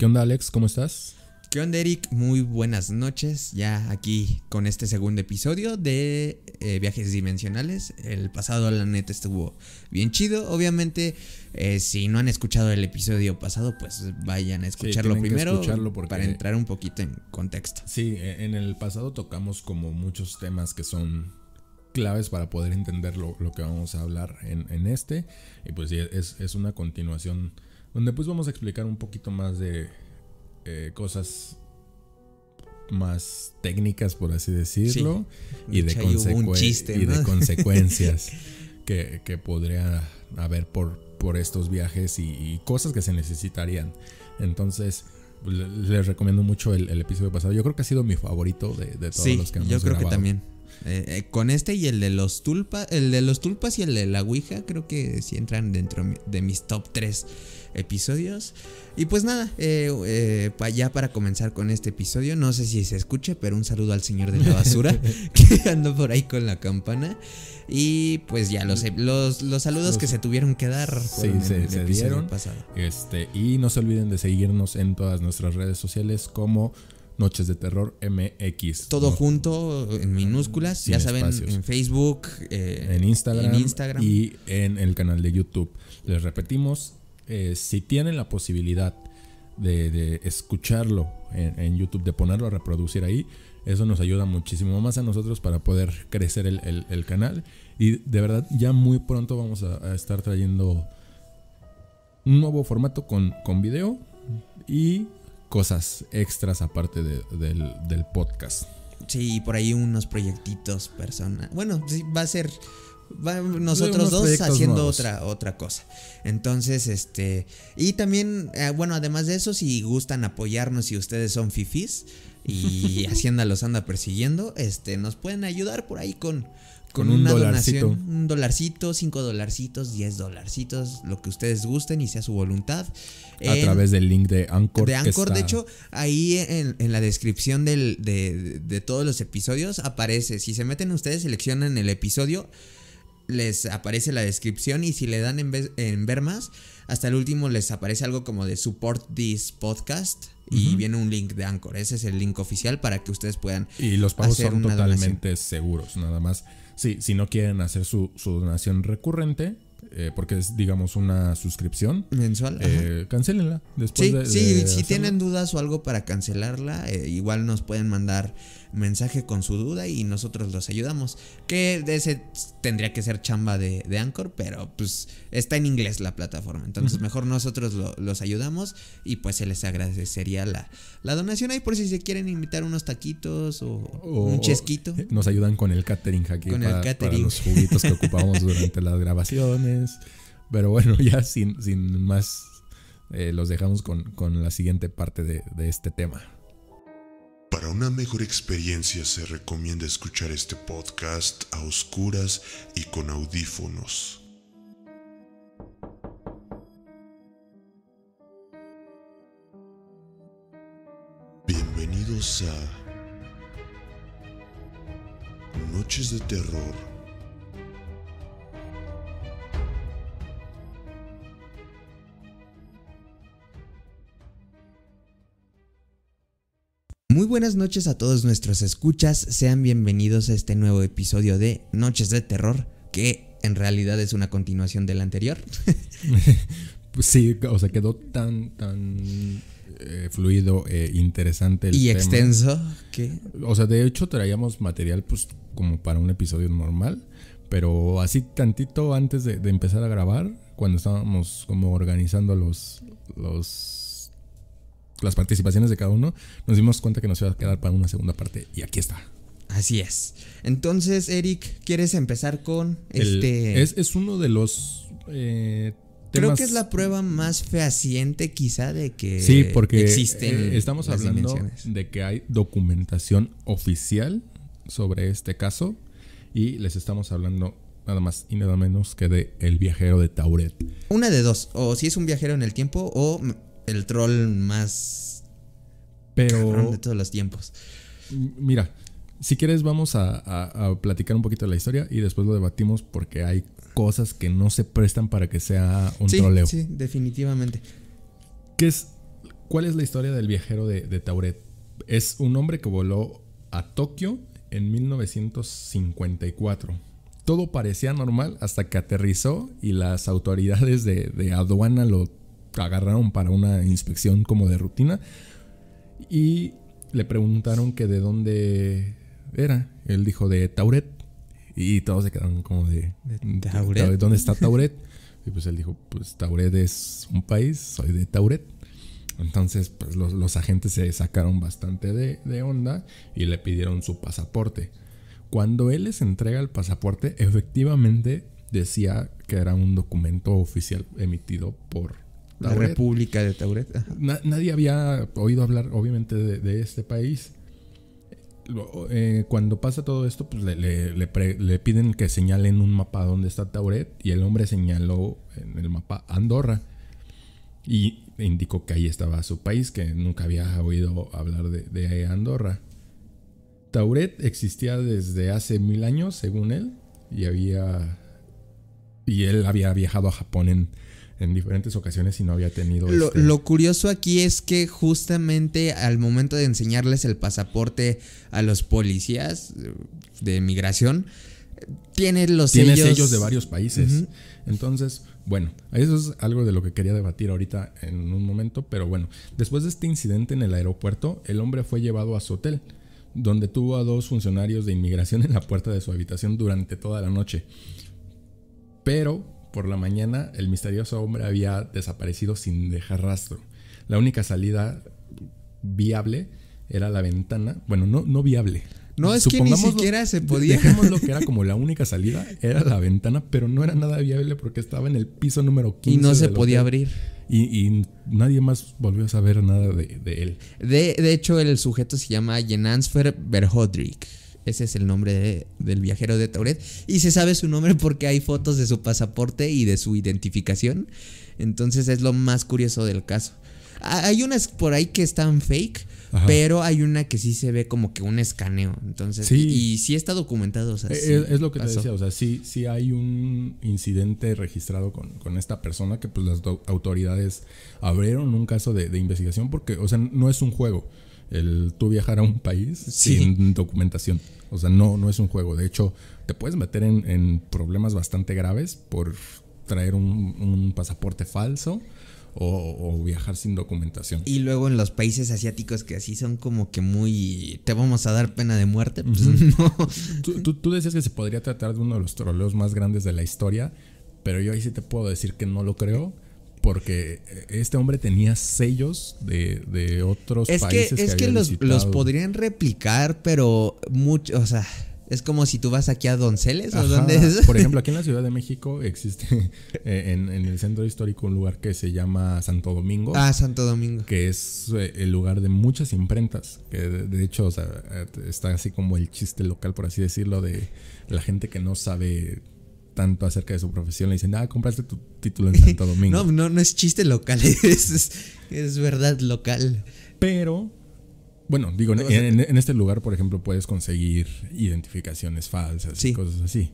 ¿Qué onda, Alex? ¿Cómo estás? ¿Qué onda, Eric? Muy buenas noches. Ya aquí con este segundo episodio de eh, Viajes Dimensionales. El pasado, la neta, estuvo bien chido. Obviamente, eh, si no han escuchado el episodio pasado, pues vayan a escucharlo primero para entrar un poquito en contexto. Sí, e, en el pasado tocamos como muchos temas que son claves para poder entender lo, que vamos a hablar en, este. Y pues es, es una continuación donde pues vamos a explicar un poquito más de eh, cosas más técnicas, por así decirlo, y, de consecuencias que, podría haber por, por estos viajes y, cosas que se necesitarían. Entonces, les recomiendo mucho el, episodio pasado. Yo creo que ha sido mi favorito de, todos los que hemos Yo creo que también. Eh, eh, con este y el de los tulpas, el de los tulpas y el de la Ouija, creo que sí entran dentro de mis top 3 episodios. Y pues nada, eh, eh, ya para comenzar con este episodio, no sé si se escuche, pero un saludo al señor de la basura que ando por ahí con la campana. Y pues ya, los, los, los saludos que se tuvieron que dar sí, se, dieron. Pasado. Este, y no se olviden de seguirnos en todas nuestras redes sociales como Noches de Terror MX. Todo junto, en minúsculas, ya saben, en Facebook, eh, en Instagram y en el canal de YouTube. Les repetimos, eh, si tienen la posibilidad de, escucharlo en, YouTube, de ponerlo a reproducir ahí, eso nos ayuda muchísimo más a nosotros para poder crecer el, canal. Y de verdad, ya muy pronto vamos a, estar trayendo un nuevo formato con, con video y cosas extras aparte del, podcast. Sí, por ahí unos proyectitos personas. Bueno, va a ser nosotros dos haciendo otra otra cosa. Entonces, este y también eh, bueno, además de eso si gustan apoyarnos si ustedes son fifis y Hacienda los anda persiguiendo, este nos pueden ayudar por ahí con con, una un dolarcito. donación, un dolarcito, cinco dolarcitos, diez dolarcitos, lo que ustedes gusten y sea su voluntad. A través del link de Anchor. De Anchor, de hecho, ahí en, en la descripción de, de todos los episodios aparece, si se meten ustedes, seleccionan el episodio, les aparece la descripción y si le dan en, ver más, hasta el último les aparece algo como de support this podcast y viene un link de Anchor. Ese es el link oficial para que ustedes puedan. Y los pagos son totalmente seguros, nada más. Sí, si no quieren hacer su, donación recurrente, eh, porque es, digamos, una suscripción mensual, eh, cancelenla. si tienen dudas o algo para cancelarla, eh, igual nos pueden mandar mensaje con su duda y nosotros los ayudamos. Que de ese tendría que ser chamba de, de Anchor, pero pues está en inglés la plataforma. Entonces mejor nosotros los ayudamos y pues se les agradecería la, la donación ahí por si se quieren invitar unos taquitos o, un chesquito. Eh, nos ayudan con el catering aquí. para, los juguitos que ocupamos durante las grabaciones. Pero bueno, ya sin, sin más, eh, los dejamos con, la siguiente parte de, de este tema. Para una mejor experiencia se recomienda escuchar este podcast a oscuras y con audífonos. Bienvenidos a Noches de Terror Muy buenas noches a todos nuestros escuchas, sean bienvenidos a este nuevo episodio de Noches de Terror, que en realidad es una continuación del anterior. Pues sí, o sea, quedó tan, tan eh, fluido, e interesante. y extenso. que O sea, de hecho traíamos material pues como para un episodio normal, pero así tantito antes de, de empezar a grabar, cuando estábamos como organizando los... los las participaciones de cada uno, nos dimos cuenta que nos iba a quedar para una segunda parte y aquí está. Así es. Entonces, Eric, ¿quieres empezar con este? Es, uno de los... Eh, Creo que es la prueba más fehaciente quizá de que sí, porque existen. Eh, estamos hablando de que hay documentación oficial sobre este caso y les estamos hablando nada más y nada menos que de El viajero de Tauret. Una de dos, o si es un viajero en el tiempo o el troll más pero de todos los tiempos. Mira, si quieres vamos a, a, platicar un poquito de la historia y después lo debatimos porque hay cosas que no se prestan para que sea un troleo. Sí, definitivamente. ¿Qué es, ¿Cuál es la historia del viajero de, Tauret? Es un hombre que voló a Tokio en 1954. Todo parecía normal hasta que aterrizó y las autoridades de aduana lo agarraron para una inspección como de rutina y le preguntaron que de dónde era. Él dijo de Tauret y todos se quedaron como de, Tauret? ¿Dónde está Tauret? y pues él dijo, pues Tauret es un país, soy de Tauret. Entonces, pues, los, agentes se sacaron bastante de onda y le pidieron su pasaporte. Cuando él les entrega el pasaporte, efectivamente decía que era un documento oficial emitido por la República de Tauret. nadie había oído hablar, obviamente, de, este país. Eh, cuando pasa todo esto, pues le, piden que señalen un mapa donde está Tauret y el hombre señaló en el mapa Andorra y indicó que ahí estaba su país, que nunca había oído hablar de, de Andorra. Tauret existía desde hace mil años, según él, y había y él había viajado a Japón en en diferentes ocasiones y no había tenido... Este lo, curioso aquí es que justamente al momento de enseñarles el pasaporte a los policías eh, de migración, Tiene los sellos... de varios países. Entonces, bueno, eso es algo de lo que quería debatir ahorita en un momento, pero bueno, después de este incidente en el aeropuerto, el hombre fue llevado a su hotel, donde tuvo a dos funcionarios de inmigración en la puerta de su habitación durante toda la noche. Pero por la mañana, el misterioso hombre había desaparecido sin dejar rastro. La única salida viable era la ventana. Bueno, no, no viable. No es que ni siquiera se podía. Dejemos lo que era como la única salida, era la ventana, pero no era nada viable porque estaba en el piso número 15. Y no se podía abrir. Y, nadie más volvió a saber nada de, él. De, hecho, el sujeto se llama Jenansfer Verhodrik. Ese es el nombre del viajero de Tauret. Y se sabe su nombre porque hay fotos de su pasaporte y de su identificación. Entonces es lo más curioso del caso. Hay unas por ahí que están fake, pero hay una que sí se ve como que un escaneo. Entonces, Y, sí está documentado. Eh, es, lo que te decía, o sea, sí, hay un incidente registrado con, con esta persona que pues las autoridades abrieron un caso de, de investigación porque, o sea, no es un juego el tú viajar a un país sin documentación. O sea, no, no es un juego. De hecho, te puedes meter en, problemas bastante graves por traer un, pasaporte falso. O, viajar sin documentación. Y luego en los países asiáticos que así son como que muy... te vamos a dar pena de muerte, pues Tú, tú, decías que se podría tratar de uno de los troleos más grandes de la historia, pero yo ahí sí te puedo decir que no lo creo porque eh, este hombre tenía sellos de, otros países. Que, es que, los, podrían replicar, pero mucho, o sea, es como si tú vas aquí a Donceles o dónde Por ejemplo, aquí en la Ciudad de México existe eh, en, en, el centro histórico un lugar que se llama Santo Domingo. Ah, Santo Domingo. Que es eh, el lugar de muchas imprentas. Que de hecho, o sea, está así como el chiste local, por así decirlo, de la gente que no sabe tanto acerca de su profesión, le dicen, ah, compraste tu título en Santo Domingo. no, no, es chiste local, es, verdad local. Pero, bueno, digo, en, este lugar, por ejemplo, puedes conseguir identificaciones falsas y cosas así.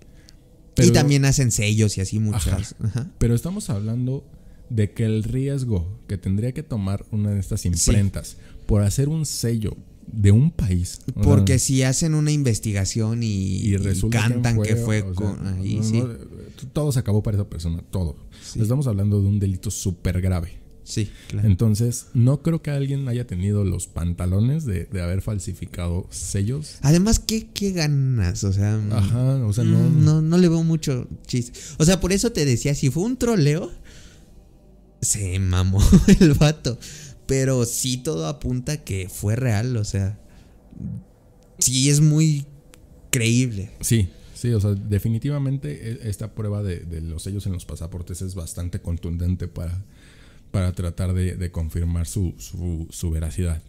y también hacen sellos y así muchas. Pero estamos hablando de que el riesgo que tendría que tomar una de estas imprentas por hacer un sello de un país. Porque si hacen una investigación y, cantan que fue, con, todo se acabó para esa persona, todo. Estamos hablando de un delito súper grave. Sí, Entonces, no creo que alguien haya tenido los pantalones de, haber falsificado sellos. Además, ¿qué, qué ganas? O sea, mm, Ajá, o sea mm, no, no, no le veo mucho chiste. O sea, por eso te decía, si fue un troleo, se mamó el vato. Pero sí todo apunta que fue real, o sea. Sí es muy creíble. Sí, sí, o sea, definitivamente e, esta prueba de, los sellos en los pasaportes es bastante contundente para, para tratar de, confirmar su, veracidad.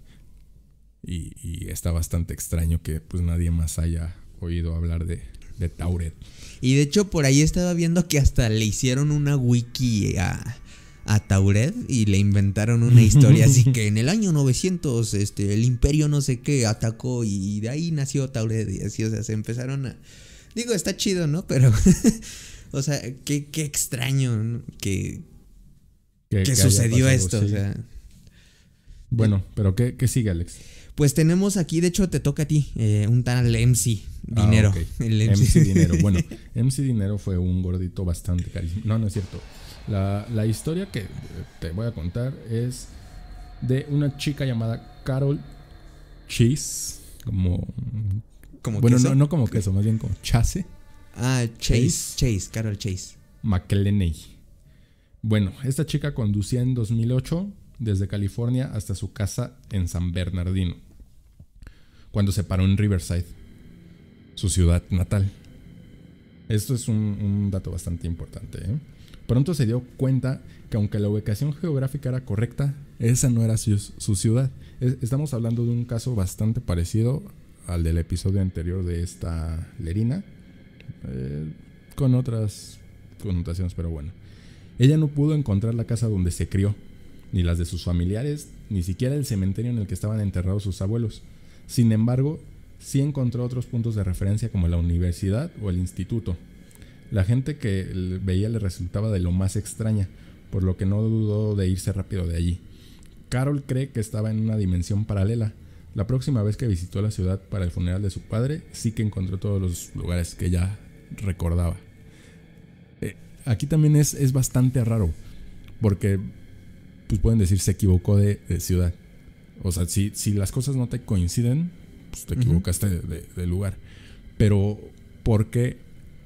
Y, está bastante extraño que pues nadie más haya oído hablar de, de Tauret. Y de hecho por ahí estaba viendo que hasta le hicieron una wiki a a Taured y le inventaron una historia. Así que en el año 900, este, el imperio no sé qué atacó y de ahí nació Tauret y así, o sea, se empezaron a... Digo, está chido, ¿no? Pero, o sea, qué, qué extraño que, que, sucedió esto, Bueno, pero ¿qué, ¿qué, sigue, Alex? Pues tenemos aquí, de hecho, te toca a ti, eh, un tal MC ah, Dinero. MC. Dinero. Bueno, MC Dinero fue un gordito bastante carísimo No, no es cierto. La, historia que te voy a contar es de una chica llamada Carol Chase como... bueno, No, no como queso, más bien como chase. Ah, Chase, Chase, Carol Chase. McElhenney. Bueno, esta chica conducía en 2008 desde California hasta su casa en San Bernardino, cuando se paró en Riverside, su ciudad natal. Esto es un, un dato bastante importante. ¿eh? Pronto se dio cuenta que aunque la ubicación geográfica era correcta, esa no era su, ciudad. estamos hablando de un caso bastante parecido al del episodio anterior de esta Lerina, eh, con otras connotaciones, pero bueno. Ella no pudo encontrar la casa donde se crió, ni las de sus familiares, ni siquiera el cementerio en el que estaban enterrados sus abuelos. Sin embargo, sí encontró otros puntos de referencia como la universidad o el instituto, la gente que veía le resultaba de lo más extraña, por lo que no dudó de irse rápido de allí. Carol cree que estaba en una dimensión paralela. La próxima vez que visitó la ciudad para el funeral de su padre, sí que encontró todos los lugares que ya recordaba. Eh, aquí también es, es, bastante raro, porque pues pueden decir se equivocó de, ciudad. O sea, si, si, las cosas no te coinciden, pues, te equivocaste de, de lugar. Pero, ¿por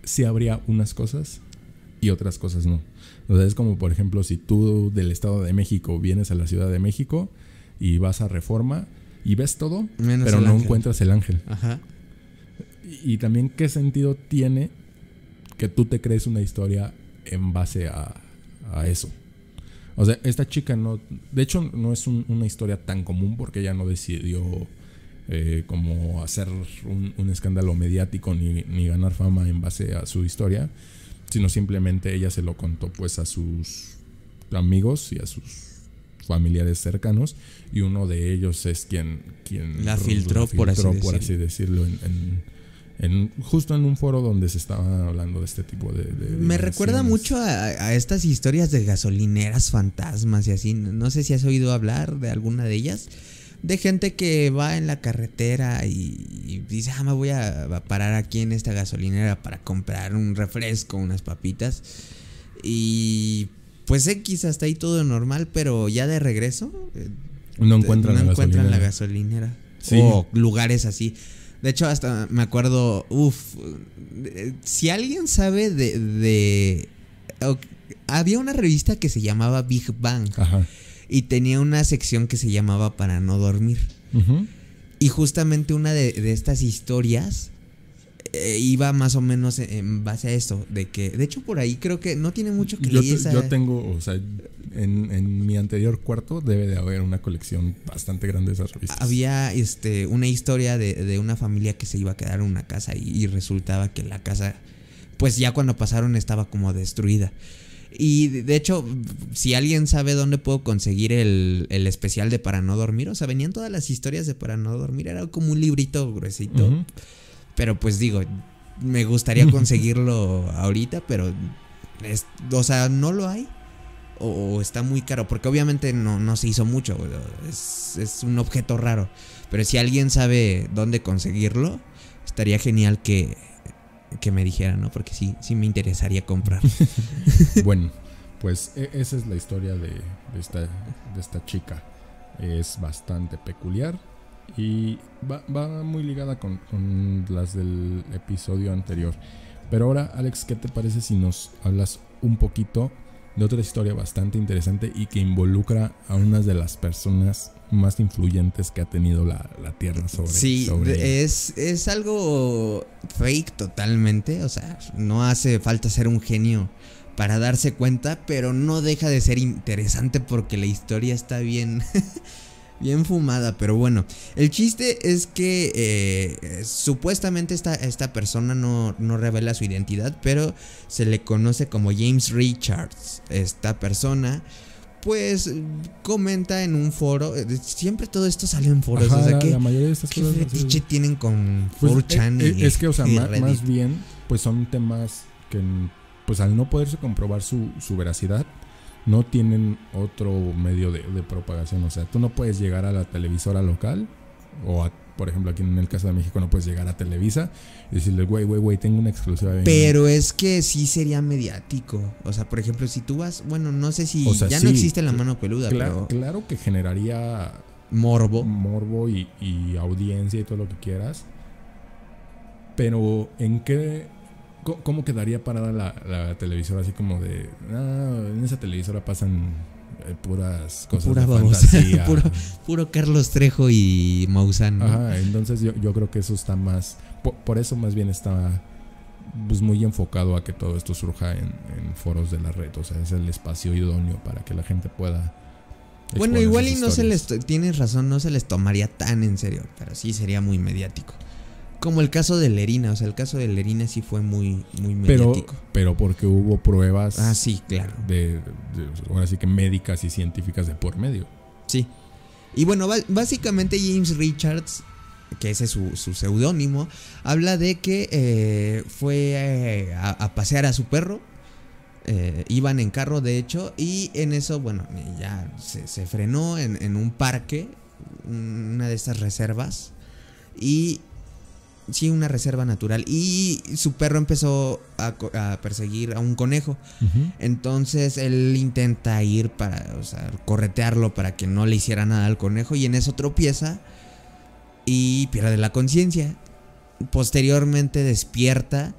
si habría unas cosas y otras cosas no. O es como, por ejemplo, si tú del Estado de México vienes a la Ciudad de México y vas a Reforma y ves todo, pero no encuentras el ángel. Ajá. Y, también, ¿qué sentido tiene que tú te crees una historia en base a, eso? O sea, esta chica no. De hecho, no es una historia tan común porque ella no decidió eh, como hacer un, escándalo mediático ni, ganar fama en base a su historia, sino simplemente ella se lo contó pues a sus amigos y a sus familiares cercanos y uno de ellos es quien, quien la, filtró, por, así, decirlo, en, justo en un foro donde se estaba hablando de este tipo de... Me recuerda mucho a, estas historias de gasolineras fantasmas y así. No sé si has oído hablar de alguna de ellas, de gente que va en la carretera y, dice, ah, me voy a, parar aquí en esta gasolinera para comprar un refresco, unas papitas. Y pues X, hasta ahí todo normal, pero ya de regreso... Eh, no encuentran, no la, encuentran gasolinera. la gasolinera. O lugares así. De hecho, hasta me acuerdo, uff, eh, si alguien sabe de... había una revista que se llamaba Big Bang. Ajá y tenía una sección que se llamaba Para no dormir. Y justamente una de, estas historias eh, iba más o menos en, base a esto, de que, de hecho por ahí creo que no tiene mucho que yo, yo tengo, o sea, en, mi anterior cuarto debe de haber una colección bastante grande de esas revistas. Había este, una historia de, una familia que se iba a quedar en una casa y resultaba que la casa, pues ya cuando pasaron estaba como destruida. Y de hecho, si alguien sabe dónde puedo conseguir el, especial de Para No Dormir, o sea, venían todas las historias de Para No Dormir, era como un librito gruesito. Pero pues digo, me gustaría conseguirlo ahorita, pero, es, o sea, no lo hay. O, está muy caro, porque obviamente no, se hizo mucho, es, es un objeto raro. Pero si alguien sabe dónde conseguirlo, estaría genial que, que me dijera, ¿no? Porque sí, sí me interesaría comprar. bueno, pues e-, esa es la historia de, de, esta, de esta chica. Es bastante peculiar y va, va muy ligada con, con, las del episodio anterior. Pero ahora, Alex, ¿qué te parece si nos hablas un poquito de otra historia bastante interesante y que involucra a una de las personas más influyentes que ha tenido la, Tierra sobre Sí, es, es algo fake totalmente, o sea, no hace falta ser un genio para darse cuenta, pero no deja de ser interesante porque la historia está bien bien fumada, pero bueno. El chiste es que eh, supuestamente esta, persona no, revela su identidad, pero se le conoce como James Richards. Esta persona, pues, comenta en un foro. Eh, siempre todo esto sale en foros. la, mayoría de estas cosas tienen con 4chan pues, es, eh, y, es, que, o sea, más, bien, pues son temas que, pues al no poderse comprobar su veracidad no tienen otro medio de, propagación. O sea, tú no puedes llegar a la televisora local o por ejemplo, aquí en el caso de México no puedes llegar a Televisa y decirle, güey, güey, güey, tengo una exclusiva. Pero es que sí sería mediático. O sea, por ejemplo, si tú vas, bueno, no sé si ya no existe la mano peluda. Claro, claro que generaría morbo. Morbo y, y audiencia y todo lo que quieras. Pero ¿en qué ¿Cómo quedaría parada la, televisora? Así como de. Ah, en esa televisora pasan eh, puras cosas. de fantasía. puro, Carlos Trejo y Maussan. Ajá, entonces yo, creo que eso está más. Por, eso más bien está pues, muy enfocado a que todo esto surja en, en, foros de la red. O sea, es el espacio idóneo para que la gente pueda. Bueno, igual y no se les. Tienes razón, no se les tomaría tan en serio, pero sí sería muy mediático. Como el caso de Lerina, o sea, el caso de Lerina sí fue muy, muy mediático. Pero, pero porque hubo pruebas. Ah, sí, claro. De, ahora sí que médicas y científicas de por medio. Sí. Y bueno, básicamente James Richards, que ese es su, su seudónimo, habla de que eh, fue eh, a, pasear a su perro, eh, iban en carro de hecho y en eso bueno ya se, frenó en, en, un parque una de esas reservas y sí, una reserva natural. Y su perro empezó a, perseguir a un conejo. Entonces él intenta ir para, o sea, corretearlo para que no le hiciera nada al conejo. Y en eso tropieza y pierde la conciencia. Posteriormente despierta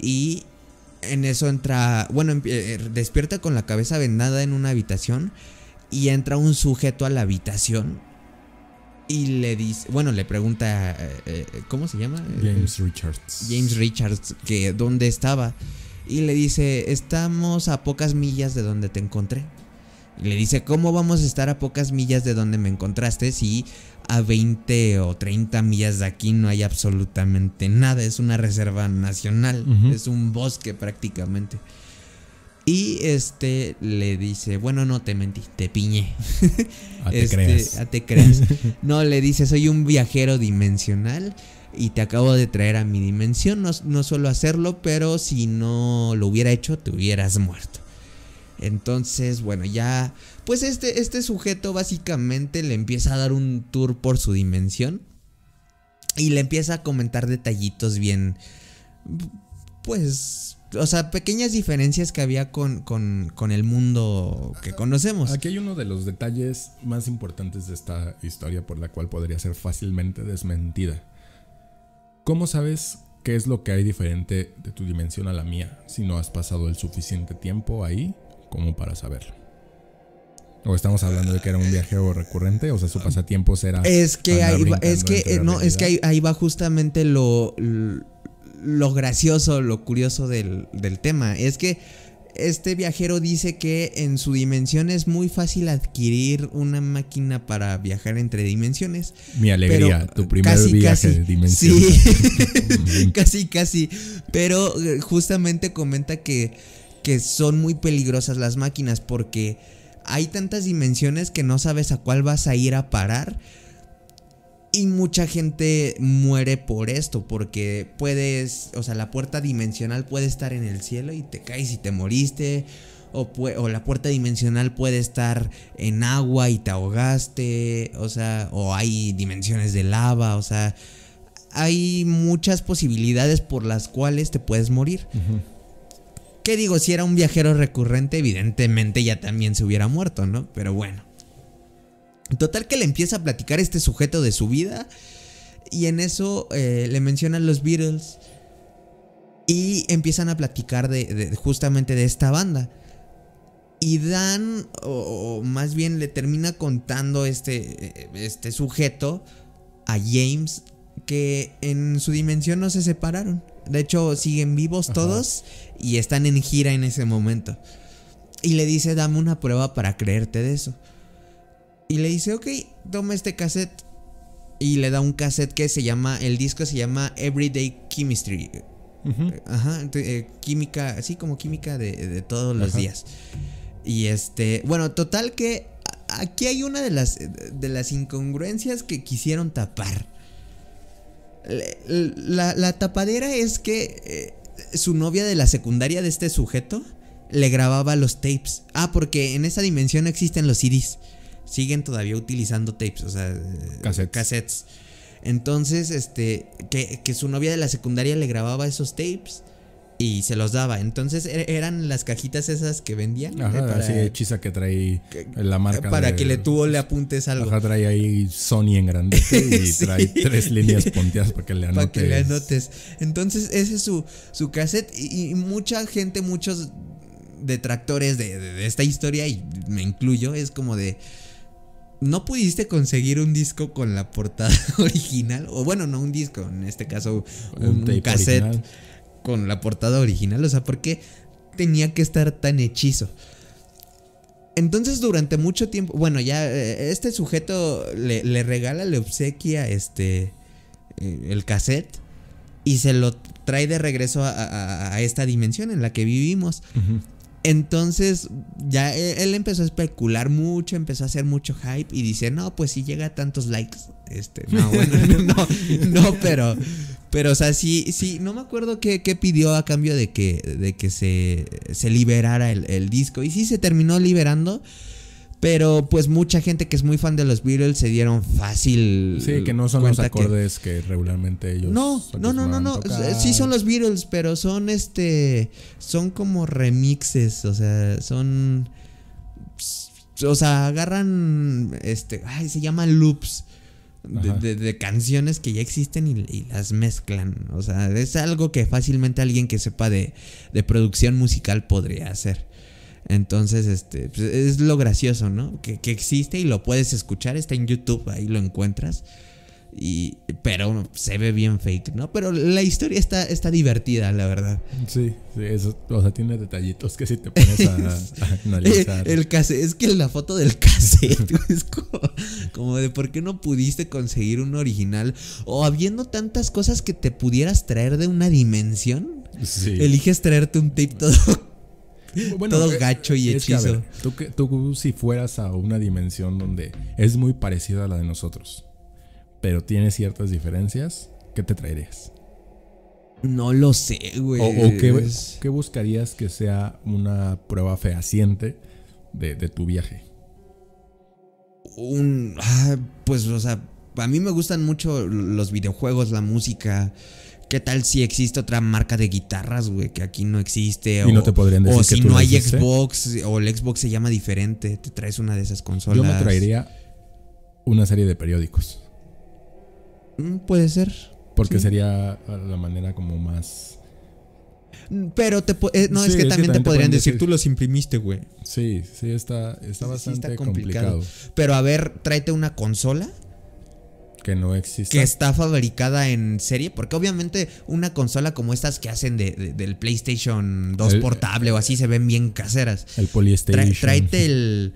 y en eso entra, bueno, eh, despierta con la cabeza vendada en una habitación y entra un sujeto a la habitación y le dice, bueno, le pregunta, eh, eh, ¿cómo se llama? James Richards. James Richards, que dónde estaba. Y le dice, estamos a pocas millas de donde te encontré. Y le dice, ¿cómo vamos a estar a pocas millas de donde me encontraste si a 20 o 30 millas de aquí no hay absolutamente nada? Es una reserva nacional, es un bosque prácticamente. Y este le dice, bueno, no te mentí, te piñé. A ah, te este, crees. A ah, te No, le dice, soy un viajero dimensional y te acabo de traer a mi dimensión. No, no suelo hacerlo, pero si no lo hubiera hecho, te hubieras muerto. Entonces, bueno, ya, pues este, este sujeto básicamente le empieza a dar un tour por su dimensión y le empieza a comentar detallitos bien, pues o sea, pequeñas diferencias que había con, el mundo que conocemos. Aquí hay uno de los detalles más importantes de esta historia por la cual podría ser fácilmente desmentida. ¿Cómo sabes qué es lo que hay diferente de tu dimensión a la mía si no has pasado el suficiente tiempo ahí como para saberlo? O estamos hablando de que era un viajeo recurrente, o sea, su pasatiempo será. Es que es que eh, no, es que ahí, va justamente lo, lo gracioso, lo curioso del, tema. Es que este viajero dice que en su dimensión es muy fácil adquirir una máquina para viajar entre dimensiones. Mi alegría, tu primer viaje de dimensión. Sí, casi, casi. Pero eh, justamente comenta que, que son muy peligrosas las máquinas porque hay tantas dimensiones que no sabes a cuál vas a ir a parar y mucha gente muere por esto, porque puedes, o sea, la puerta dimensional puede estar en el cielo y te caes y te moriste. O, la puerta dimensional puede estar en agua y te ahogaste, o sea, o hay dimensiones de lava, o sea, hay muchas posibilidades por las cuales te puedes morir. ¿Qué digo? Si era un viajero recurrente, evidentemente ya también se hubiera muerto, ¿no? Pero bueno. Total que le empieza a platicar este sujeto de su vida y en eso eh, le mencionan los Beatles y empiezan a platicar de, justamente de esta banda. Y Dan, o, más bien le termina contando este, eh, este sujeto a James que en su dimensión no se separaron. De hecho, siguen vivos todos y están en gira en ese momento. Y le dice, dame una prueba para creerte de eso. Y le dice, ok, toma este cassette. Y le da un cassette que se llama, el disco se llama Everyday Chemistry. Ajá, eh, química, así como química de, todos los días. Y este, bueno, total que aquí hay una de las, de las incongruencias que quisieron tapar. La, tapadera es que eh, su novia de la secundaria de este sujeto le grababa los tapes. Ah, porque en esa dimensión existen los CDs siguen todavía utilizando tapes, o sea, eh, cassettes. cassettes. Entonces, este, que, que, su novia de la secundaria le grababa esos tapes y se los daba. Entonces e, eran las cajitas esas que vendían. Ajá, eh, para, hechiza que trae la marca. Eh, para que le tuvo le apuntes algo. Ajá, trae ahí Sony en grande... y trae tres líneas ponteadas... para que le anotes. Para que le anotes. Entonces ese es su, su cassette y, mucha gente, muchos detractores de, esta historia y me incluyo, es como de... ¿No pudiste conseguir un disco con la portada original? O bueno, no un disco, en este caso un, cassette con la portada original. O sea, ¿por qué tenía que estar tan hechizo? Entonces durante mucho tiempo, bueno, ya eh, este sujeto le, regala, le obsequia este, eh, el cassette y se lo trae de regreso a, esta dimensión en la que vivimos. Entonces ya e, él empezó a especular mucho, empezó a hacer mucho hype y dice, no, pues si llega a tantos likes. Este, no, bueno, no, no, pero, pero, o sea, sí, sí, no me acuerdo qué, pidió a cambio de que, de que se, liberara el, el disco. Y sí se terminó liberando. Pero pues mucha gente que es muy fan de los Beatles se dieron fácil. Sí, que no son los acordes que, regularmente ellos. No, no, no, no, no. Eh, sí son los Beatles, pero son este. Son como remixes. O sea, son. O sea, agarran. Este. Ay, se llama loops. De, canciones que ya existen y, las mezclan. O sea, es algo que fácilmente alguien que sepa de producción musical podría hacer. Entonces, este, pues, es lo gracioso, ¿no? Que, existe y lo puedes escuchar, está en YouTube, ahí lo encuentras. Y, pero se ve bien fake, ¿no? Pero la historia está, está divertida, la verdad. Sí, sí, eso, o sea, tiene detallitos que si te pones a, analizar. El, es que la foto del cassette es como, de por qué no pudiste conseguir un original. O habiendo tantas cosas que te pudieras traer de una dimensión, eliges traerte un tape todo todo eh, gacho y hechizo. tú, si fueras a una dimensión donde es muy parecida a la de nosotros, pero tiene ciertas diferencias, ¿qué te traerías? No lo sé, güey. ¿O, qué, buscarías que sea una prueba fehaciente de, tu viaje? Un. Ah, pues, o sea, a mí me gustan mucho los videojuegos, la música. ¿Qué tal si existe otra marca de guitarras, güey, que aquí no existe? o, si no hay ¿eh? Xbox, o el Xbox se llama diferente, te traes una de esas consolas. Yo me traería una serie de periódicos. Mm, puede ser. Porque sería la manera como más. Pero te eh, no, es, que también te podrían decir, tú los imprimiste, güey. Sí, sí, está, bastante complicado. Pero a ver, tráete una consola que no existe. Que está fabricada en serie. Porque obviamente una consola como estas que hacen del PlayStation 2 portable o así se ven bien caseras. El Polystation. tráete el,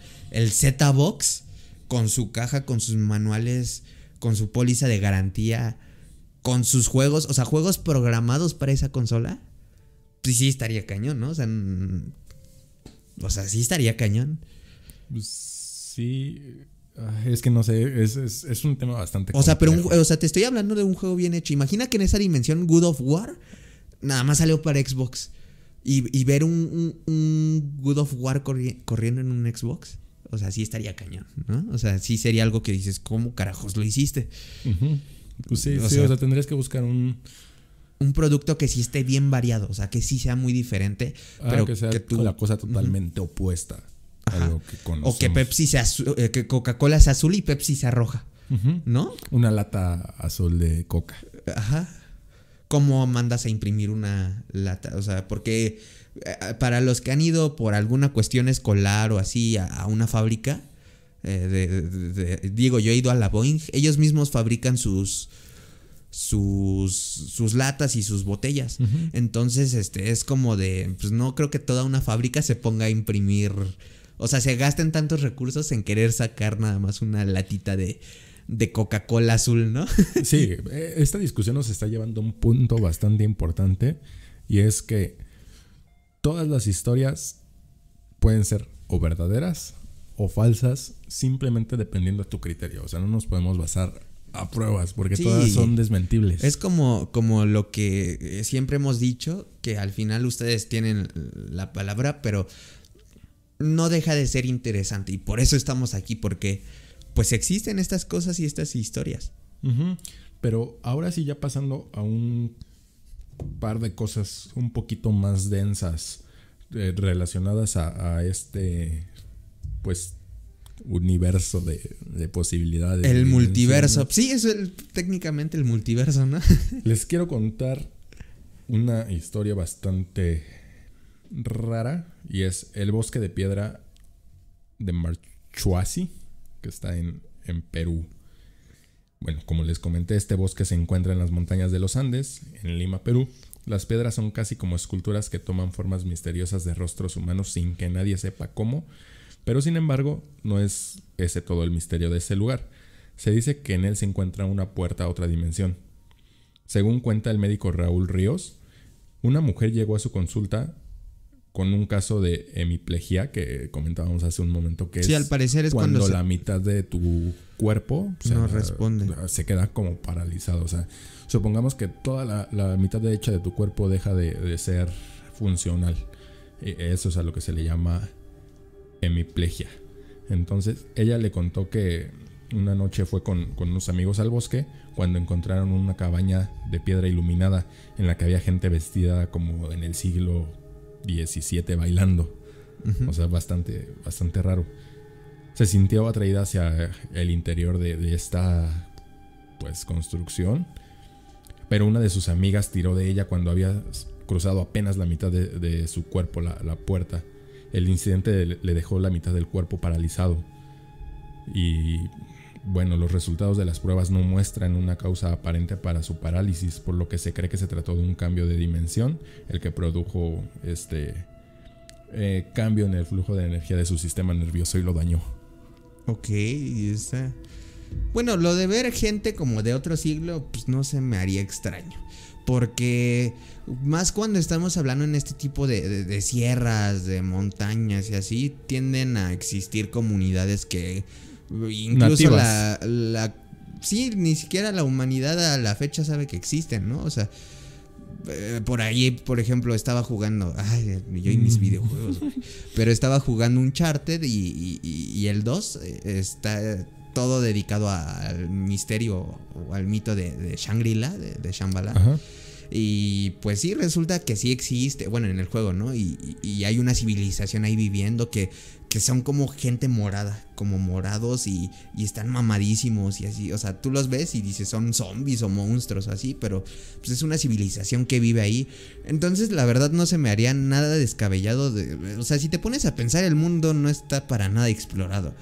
Z-Box con su caja, con sus manuales, con su póliza de garantía, con sus juegos. O sea, juegos programados para esa consola. Pues sí, estaría cañón, ¿no? O sea, o sea sí estaría cañón. Pues sí. Es que no sé, es, un tema bastante. O sea, pero o sea, te estoy hablando de un juego bien hecho. Imagina que en esa dimensión Good of War nada más salió para Xbox. Y, ver un, Good of War corriendo en un Xbox. O sea, sí estaría cañón, ¿no? O sea, sí sería algo que dices, ¿cómo carajos lo hiciste? Pues sí, o, sea, tendrías que buscar un. Un producto que sí esté bien variado, o sea, que sí sea muy diferente, ah, pero que sea tú... la cosa totalmente opuesta que o que Pepsi sea eh, que Coca-Cola sea azul y Pepsi sea roja. ¿No? Una lata azul de coca. Ajá. ¿Cómo mandas a imprimir una lata? O sea, porque eh, para los que han ido por alguna cuestión escolar o así a, una fábrica, eh, de, digo, yo he ido a la Boeing, ellos mismos fabrican sus, sus, sus latas y sus botellas. Entonces, este es como de, pues no creo que toda una fábrica se ponga a imprimir o sea, se gastan tantos recursos en querer sacar nada más una latita de, de Coca-Cola azul, ¿no? sí, eh, esta discusión nos está llevando a un punto bastante importante y es que todas las historias pueden ser o verdaderas o falsas, simplemente dependiendo de tu criterio. O sea, no nos podemos basar a pruebas, porque todas son desmentibles. Es como, como lo que eh, siempre hemos dicho, que al final ustedes tienen la palabra, pero no deja de ser interesante y por eso estamos aquí, porque pues existen estas cosas y estas historias. Pero ahora sí, ya pasando a un par de cosas un poquito más densas eh, relacionadas a, este, pues, universo de, posibilidades. El multiverso. Sí, es técnicamente el multiverso, ¿no? Les quiero contar una historia bastante rara y es el bosque de piedra de Marchuasi, que está en, Perú. Bueno, como les comenté, este bosque se encuentra en las montañas de los Andes, en Lima, Perú. Las piedras son casi como esculturas que toman formas misteriosas de rostros humanos sin que nadie sepa cómo, pero sin embargo no es ese todo el misterio de ese lugar. Se dice que en él se encuentra una puerta a otra dimensión. Según cuenta el médico Raúl Ríos, una mujer llegó a su consulta con un caso de hemiplegia que comentábamos hace un momento que es al parecer es cuando, la mitad de tu cuerpo no responde se queda como paralizado o sea supongamos que toda la, mitad derecha de tu cuerpo deja de, ser funcional e, eso es a lo que se le llama hemiplegia entonces ella le contó que una noche fue con, con unos amigos al bosque cuando encontraron una cabaña de piedra iluminada en la que había gente vestida como en el siglo 17 bailando. O sea, bastante, bastante raro. Se sintió atraída hacia el interior de, esta pues construcción. Pero una de sus amigas tiró de ella cuando había cruzado apenas la mitad de, su cuerpo la, la, puerta. El incidente le dejó la mitad del cuerpo paralizado. Y bueno, los resultados de las pruebas no muestran una causa aparente para su parálisis, por lo que se cree que se trató de un cambio de dimensión, el que produjo este eh, cambio en el flujo de energía de su sistema nervioso y lo dañó. Ok, está. Bueno, lo de ver gente como de otro siglo, pues no se me haría extraño. Porque más cuando estamos hablando en este tipo de, de sierras, de montañas y así, tienden a existir comunidades que Incluso la, la. Sí, ni siquiera la humanidad a la fecha sabe que existen, ¿no? O sea eh, por ahí, por ejemplo, estaba jugando. Ay, yo y mis mm. videojuegos. Pero estaba jugando un charter y, y, el 2 eh, está todo dedicado al misterio o al mito de, Shangri-La, de, Shambhala. Y pues sí, resulta que sí existe, bueno, en el juego, ¿no? Y, y hay una civilización ahí viviendo que que son como gente morada, como morados y, están mamadísimos y así. O sea, tú los ves y dices son zombies o monstruos o así, pero pues, es una civilización que vive ahí. Entonces, la verdad no se me haría nada descabellado. o sea, si te pones a pensar, el mundo no está para nada explorado.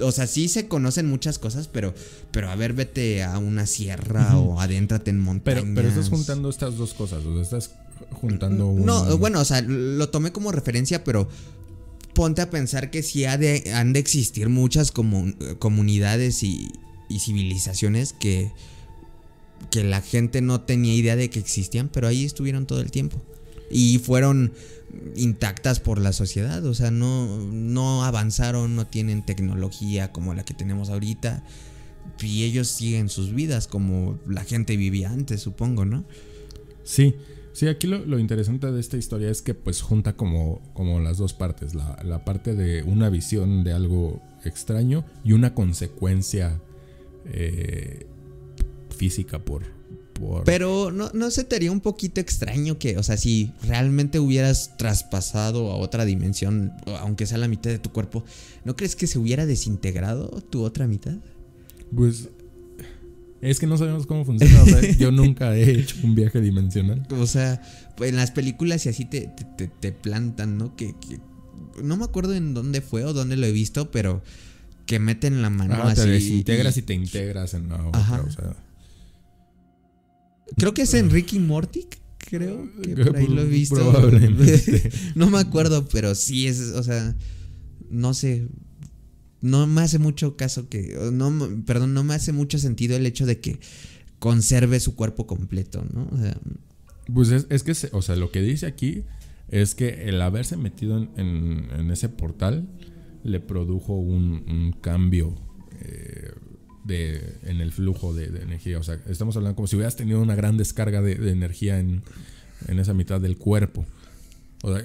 O sea, sí se conocen muchas cosas, pero, pero a ver, vete a una sierra o adéntrate en montañas. Pero, pero estás juntando estas dos cosas, o estás juntando... No, bueno, o sea, lo tomé como referencia, pero ponte a pensar que sí han de existir muchas comunidades y, civilizaciones que, que la gente no tenía idea de que existían, pero ahí estuvieron todo el tiempo. Y fueron intactas por la sociedad, o sea, no, no avanzaron, no tienen tecnología como la que tenemos ahorita. Y ellos siguen sus vidas como la gente vivía antes, supongo, ¿no? Sí. Sí, aquí lo, interesante de esta historia es que pues junta como, como las dos partes, la, parte de una visión de algo extraño y una consecuencia eh, física por, Pero no, no se te haría un poquito extraño que, o sea, si realmente hubieras traspasado a otra dimensión, aunque sea la mitad de tu cuerpo, ¿no crees que se hubiera desintegrado tu otra mitad? Pues es que no sabemos cómo funciona. yo nunca he hecho un viaje dimensional. O sea, pues, en las películas y así te, te, plantan, ¿no? Que, no me acuerdo en dónde fue o dónde lo he visto, pero que meten la mano así. Te desintegras y, te integras en la otra. Creo que es en Ricky Creo que ahí lo he visto. no me acuerdo, pero sí es, o sea, no sé no me hace mucho caso que, no, perdón, no me hace mucho sentido el hecho de que conserve su cuerpo completo, ¿no? pues es, es que, o sea, lo que dice aquí es que el haberse metido en, en, ese portal le produjo un, cambio eh, de, en el flujo de, energía. O sea, estamos hablando como si hubieras tenido una gran descarga de, energía en, en, esa mitad del cuerpo.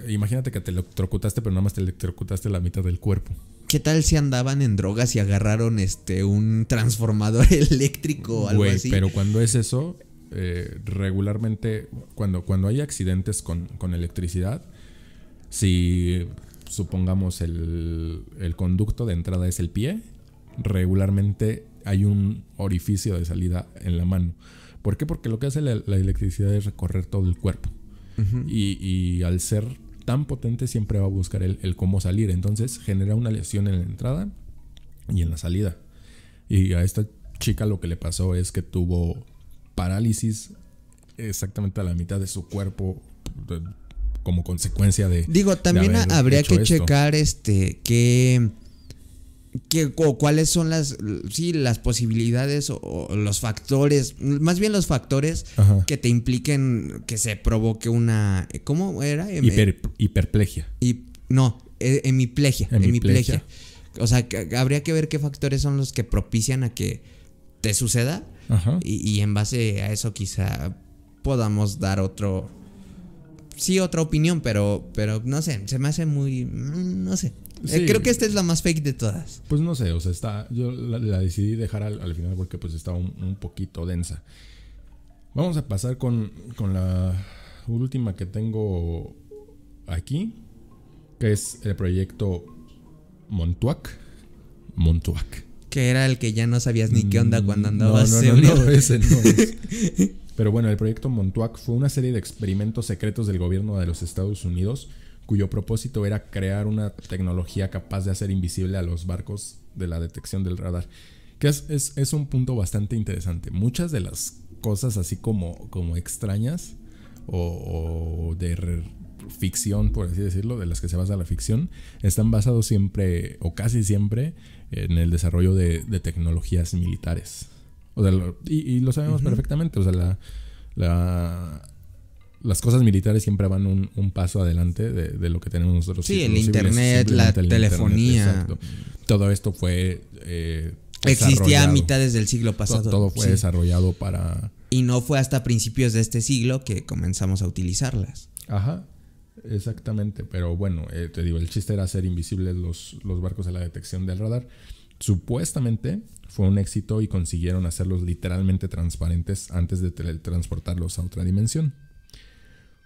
imagínate que te electrocutaste, pero nada más te electrocutaste la mitad del cuerpo. ¿Qué tal si andaban en drogas y agarraron este un transformador eléctrico o algo así? así? Pero cuando es eso, eh, regularmente, cuando, cuando hay accidentes con, electricidad, si supongamos el, conducto de entrada es el pie, regularmente hay un orificio de salida en la mano. ¿Por qué? Porque lo que hace la, electricidad es recorrer todo el cuerpo. y, al ser tan potente siempre va a buscar el, cómo salir. Entonces genera una lesión en la entrada y en la salida. Y a esta chica lo que le pasó es que tuvo parálisis exactamente a la mitad de su cuerpo como consecuencia de... Digo, también habría que checar este, que cuáles son las, sí, las posibilidades o, los factores, más bien los factores que te impliquen que se provoque una, ¿cómo era? Em, Hiper, Y, no, e, hemiplegia, hemiplegia. O sea, habría que ver qué factores son los que propician a que te suceda Y, y en base a eso quizá podamos dar otro, sí, otra opinión, pero, pero no sé, se me hace muy, mm, no sé. Eh, creo que esta es la más fake de todas. Pues no sé, o sea, está. Yo la, decidí dejar al, final porque pues está un, poquito densa. Vamos a pasar con, la última que tengo aquí. Que es el proyecto Montuac. Montuac. Que era el que ya no sabías ni qué onda mm, cuando andabas. No, no, Pero bueno, el proyecto Montuac fue una serie de experimentos secretos del gobierno de los Estados Unidos cuyo propósito era crear una tecnología capaz de hacer invisible a los barcos de la detección del radar. Que es, es, un punto bastante interesante. Muchas de las cosas así como, como extrañas o, de ficción, por así decirlo, de las que se basa la ficción, están basados siempre o casi siempre en el desarrollo de, tecnologías militares. O sea, y, lo sabemos perfectamente. O sea, la las cosas militares siempre van un, paso adelante de, lo que tenemos nosotros. Sí, el internet, la telefonía. todo esto fue... Eh, Existía a mitades del siglo pasado. Todo, fue desarrollado para... Y no fue hasta principios de este siglo que comenzamos a utilizarlas. Ajá, exactamente. Pero bueno, eh, te digo, el chiste era hacer invisibles los, los barcos de la detección del radar. Supuestamente fue un éxito y consiguieron hacerlos literalmente transparentes antes de transportarlos a otra dimensión.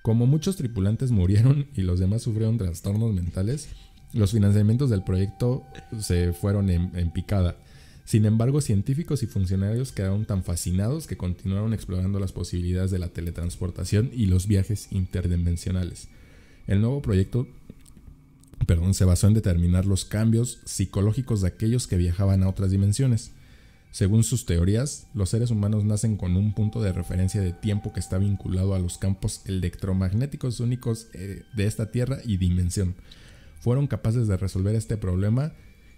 Como muchos tripulantes murieron y los demás sufrieron trastornos mentales, los financiamientos del proyecto se fueron en, picada. Sin embargo, científicos y funcionarios quedaron tan fascinados que continuaron explorando las posibilidades de la teletransportación y los viajes interdimensionales. El nuevo proyecto perdón, se basó en determinar los cambios psicológicos de aquellos que viajaban a otras dimensiones. Según sus teorías, los seres humanos nacen con un punto de referencia de tiempo que está vinculado a los campos electromagnéticos únicos eh, de esta Tierra y dimensión. Fueron capaces de resolver este problema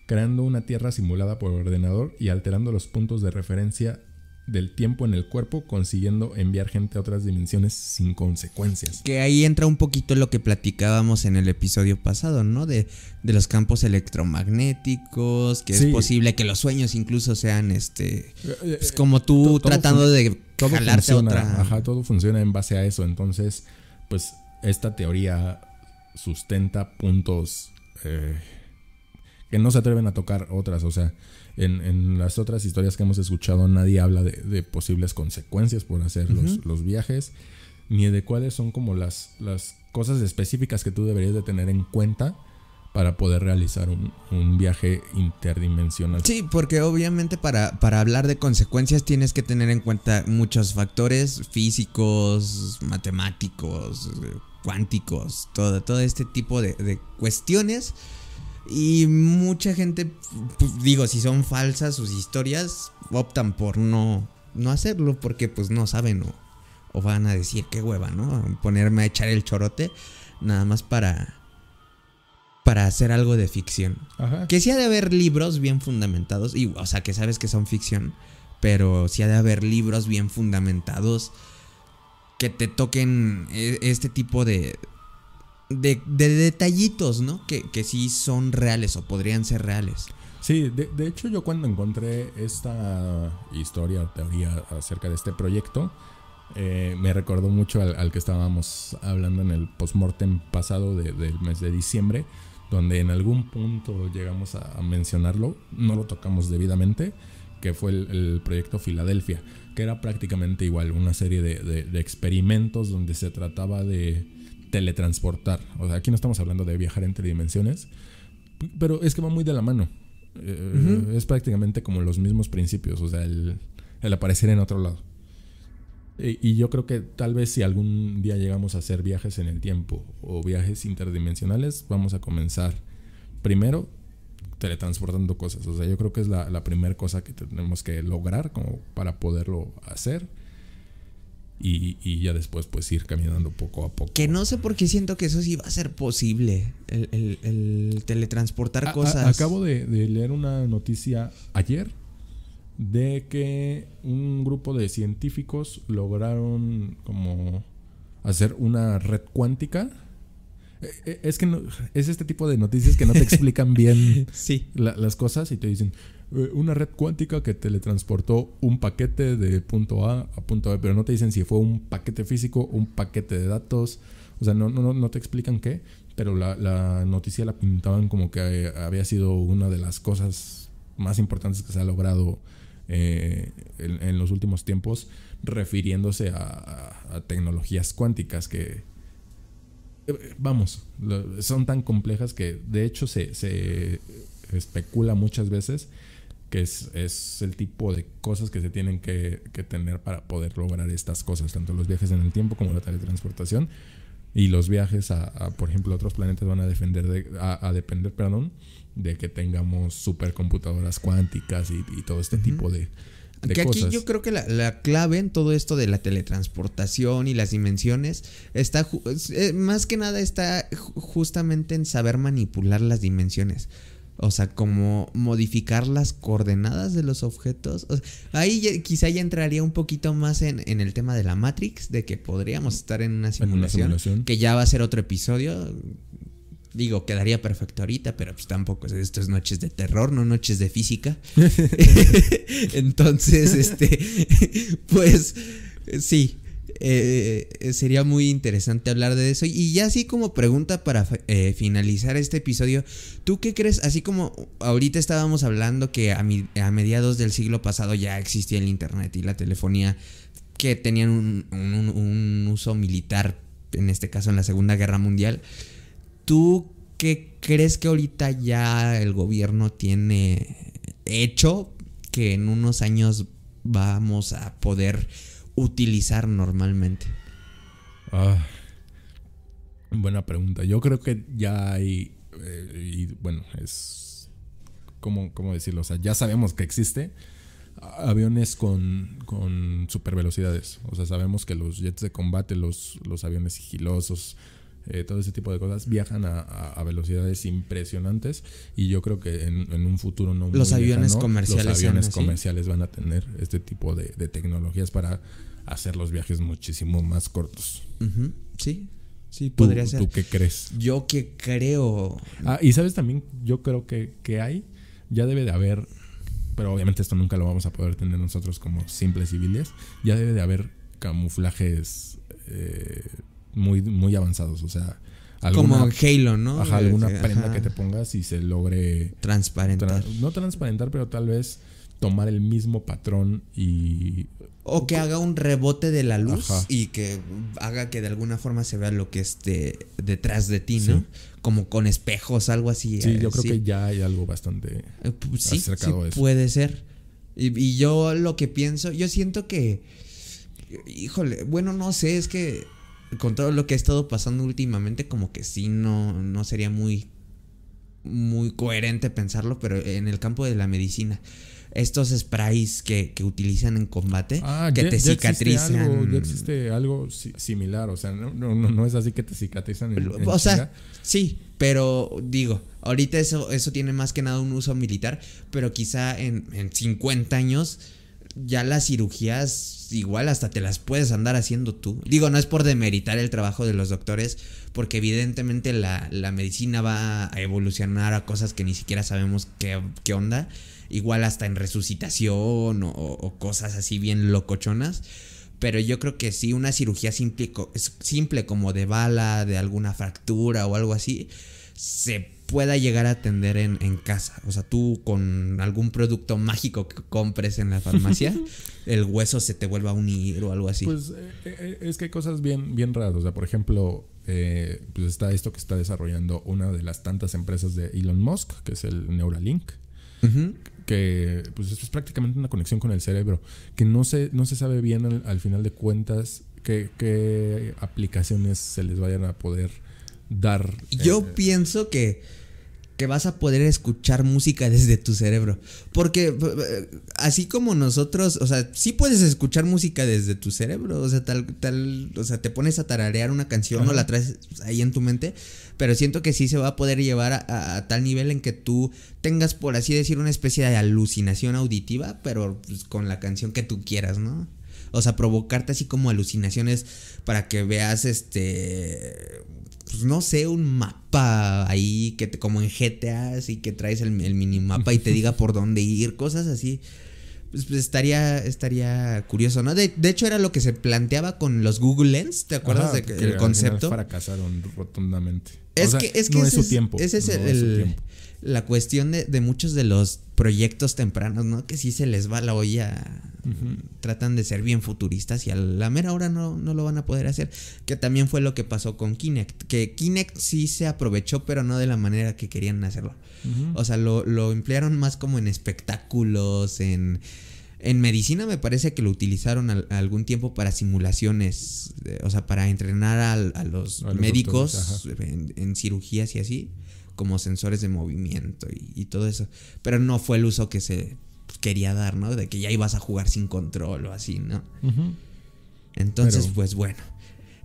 creando una Tierra simulada por ordenador y alterando los puntos de referencia del tiempo en el cuerpo, consiguiendo enviar gente a otras dimensiones sin consecuencias. Que ahí entra un poquito lo que platicábamos en el episodio pasado, ¿no? De, los campos electromagnéticos, que es posible que los sueños incluso sean, este, eh, eh, Es pues, como tú tratando de todo jalarte funciona, otra. Ajá, todo funciona en base a eso. Entonces, pues esta teoría sustenta puntos eh, que no se atreven a tocar otras, o sea en, las otras historias que hemos escuchado nadie habla de, posibles consecuencias por hacer los, viajes, ni de cuáles son como las, cosas específicas que tú deberías de tener en cuenta para poder realizar un, viaje interdimensional. Sí, porque obviamente para, hablar de consecuencias tienes que tener en cuenta muchos factores físicos, matemáticos, eh, cuánticos, todo, todo este tipo de, de cuestiones y mucha gente, pues, digo, si son falsas sus historias, optan por no, no hacerlo porque pues no saben o, van a decir qué hueva, ¿no? Ponerme a echar el chorote nada más para para hacer algo de ficción. Que sí ha de haber libros bien fundamentados, y, o sea, que sabes que son ficción, pero sí ha de haber libros bien fundamentados que te toquen e, este tipo de, de, de detallitos, ¿no? Que, sí son reales o podrían ser reales. Sí, de, hecho yo cuando encontré esta historia o teoría acerca de este proyecto, eh, me recordó mucho al, que estábamos hablando en el postmortem pasado del mes de diciembre, donde en algún punto llegamos a, mencionarlo, no lo tocamos debidamente, que fue el, proyecto Filadelfia, que era prácticamente igual, una serie de experimentos donde se trataba de teletransportar. O sea, aquí no estamos hablando de viajar entre dimensiones, pero es que va muy de la mano. Eh, es prácticamente como los mismos principios, o sea, el, aparecer en otro lado. E, y yo creo que tal vez si algún día llegamos a hacer viajes en el tiempo o viajes interdimensionales, vamos a comenzar primero teletransportando cosas. O sea, yo creo que es la, la primera cosa que tenemos que lograr como para poderlo hacer. Y, ya después pues ir caminando poco a poco. Que no sé por qué siento que eso sí va a ser posible, el, teletransportar cosas. acabo de, leer una noticia ayer de que un grupo de científicos lograron como hacer una red cuántica. Eh, eh, es que es este tipo de noticias que no te explican bien las cosas y te dicen, eh, una red cuántica que teletransportó un paquete de punto A a punto B, pero no te dicen si fue un paquete físico, un paquete de datos, o sea, no, no, no te explican qué, pero la, noticia la pintaban como que eh, había sido una de las cosas más importantes que se ha logrado eh, en, los últimos tiempos, refiriéndose a, tecnologías cuánticas que, vamos, son tan complejas que de hecho se, se especula muchas veces que es, es, el tipo de cosas que se tienen que, que, tener para poder lograr estas cosas, tanto los viajes en el tiempo como la teletransportación. Y los viajes a, por ejemplo, otros planetas van a, defender a, depender perdón, de que tengamos supercomputadoras cuánticas y, todo este tipo de, de cosas. aquí yo creo que la, la, clave en todo esto de la teletransportación y las dimensiones está eh, más que nada está justamente en saber manipular las dimensiones. O sea, como modificar las coordenadas de los objetos. ahí quizá ya entraría un poquito más en, el tema de la Matrix, de que podríamos estar en una simulación, que ya va a ser otro episodio. Digo, quedaría perfecto ahorita, pero pues tampoco. Esto es noches de terror, no noches de física. Entonces, este, pues sí. Eh, sería muy interesante hablar de eso. Y ya así como pregunta para eh, finalizar este episodio, ¿tú qué crees? Así como ahorita estábamos hablando que a, mediados del siglo pasado ya existía el Internet y la telefonía que tenían un, un uso militar, en este caso en la Segunda Guerra Mundial. ¿Tú qué crees que ahorita ya el gobierno tiene hecho que en unos años vamos a poder utilizar normalmente? Ah, buena pregunta. Yo creo que ya hay, eh, y bueno, es, ¿cómo, ¿cómo, decirlo? O sea, ya sabemos que existe aviones con, con super velocidades. O sea, sabemos que los jets de combate, los, los aviones sigilosos, eh, todo ese tipo de cosas viajan a, velocidades impresionantes y yo creo que en, un futuro no los aviones comerciales los aviones comerciales van a tener este tipo de, de tecnologías para hacer los viajes muchísimo más cortos. Sí, sí, podría ¿Tú, ser. ¿Tú qué crees? Yo qué creo. Ah, y sabes también, yo creo que, hay, ya debe de haber, pero obviamente esto nunca lo vamos a poder tener nosotros como simples civiles, ya debe de haber camuflajes eh, muy, muy avanzados, o sea... Alguna, como Halo, ¿no? alguna eh, prenda que te pongas y se logre... Transparentar. no transparentar, pero tal vez tomar el mismo patrón y... O que haga un rebote de la luz y que haga que de alguna forma se vea lo que esté detrás de ti, ¿no? Como con espejos, algo así. Sí, yo eh, creo que ya hay algo bastante eh, pues, acercado a eso. Puede ser. Y, yo lo que pienso, yo siento que... Híjole, bueno, no sé, es que con todo lo que ha estado pasando últimamente, como que sí, no, no sería muy, muy coherente pensarlo, pero en el campo de la medicina estos sprays que, utilizan en combate ah, que te cicatrizan. Ya existe algo, similar, o sea, no, no, es así que te cicatrizan. o sea, sí, pero digo, ahorita eso, eso tiene más que nada un uso militar, pero quizá en, en 50 años ya las cirugías pues, igual hasta te las puedes andar haciendo tú. Digo, no es por demeritar el trabajo de los doctores, porque evidentemente la, medicina va a evolucionar a cosas que ni siquiera sabemos qué, onda. Igual hasta en resucitación o, cosas así bien locochonas. Pero yo creo que sí, una cirugía simple, simple como de bala, de alguna fractura o algo así, se pueda llegar a atender en, casa. O sea, tú con algún producto mágico que compres en la farmacia, el hueso se te vuelva a unir o algo así. Pues eh, eh, es que hay cosas bien, bien raras. O sea, por ejemplo, eh, pues está esto que está desarrollando una de las tantas empresas de Elon Musk, que es el Neuralink. Que pues es prácticamente una conexión con el cerebro. Que no se, no se sabe bien al, final de cuentas qué aplicaciones se les vayan a poder dar. Yo pienso que que vas a poder escuchar música desde tu cerebro. Porque eh, así como nosotros, o sea, sí puedes escuchar música desde tu cerebro, o sea, tal, tal, o sea, te pones a tararear una canción o la traes ahí en tu mente, pero siento que sí se va a poder llevar a, tal nivel en que tú tengas, por así decir, una especie de alucinación auditiva, pero pues, con la canción que tú quieras, ¿no? O sea, provocarte así como alucinaciones para que veas este pues no sé, un mapa ahí que te, como en GTA, así que traes el, minimapa y te diga por dónde ir, cosas así. Pues, pues estaría, estaría curioso, ¿no? De, hecho, era lo que se planteaba con los Google Lens, ¿te acuerdas del concepto? Fracasaron rotundamente. Es que, es no es su tiempo. Esa es la cuestión de, de, muchos de los proyectos tempranos, ¿no? Que sí se les va la olla. Tratan de ser bien futuristas y a la mera hora no, no, lo van a poder hacer. Que también fue lo que pasó con Kinect. Que Kinect sí se aprovechó, pero no de la manera que querían hacerlo. O sea, lo, lo emplearon más como en espectáculos, en... En medicina me parece que lo utilizaron algún tiempo para simulaciones, eh, o sea, para entrenar a, los médicos en, cirugías y así como sensores de movimiento y, todo eso. Pero no fue el uso que se quería dar, ¿no? De que ya ibas a jugar sin control o así, ¿no? Entonces, pues bueno.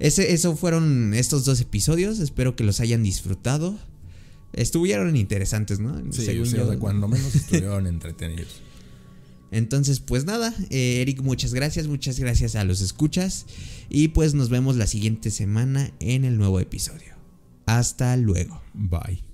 Ese, eso fueron estos dos episodios. Espero que los hayan disfrutado. Estuvieron interesantes, ¿no? Sí, cuando menos estuvieron entretenidos. Entonces, pues nada, eh, Eric, muchas gracias, muchas gracias a los escuchas y pues nos vemos la siguiente semana en el nuevo episodio. Hasta luego. Bye.